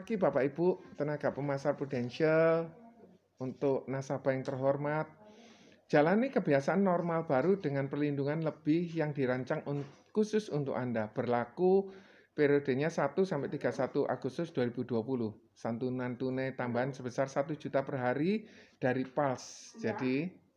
pagi Bapak Ibu, tenaga pemasar prudensial untuk nasabah yang terhormat. Jalani kebiasaan normal baru dengan perlindungan lebih yang dirancang un khusus untuk Anda. Berlaku periodenya 1 sampai 31 Agustus 2020. Santunan tunai tambahan sebesar 1 juta per hari dari PALS. Ya. Jadi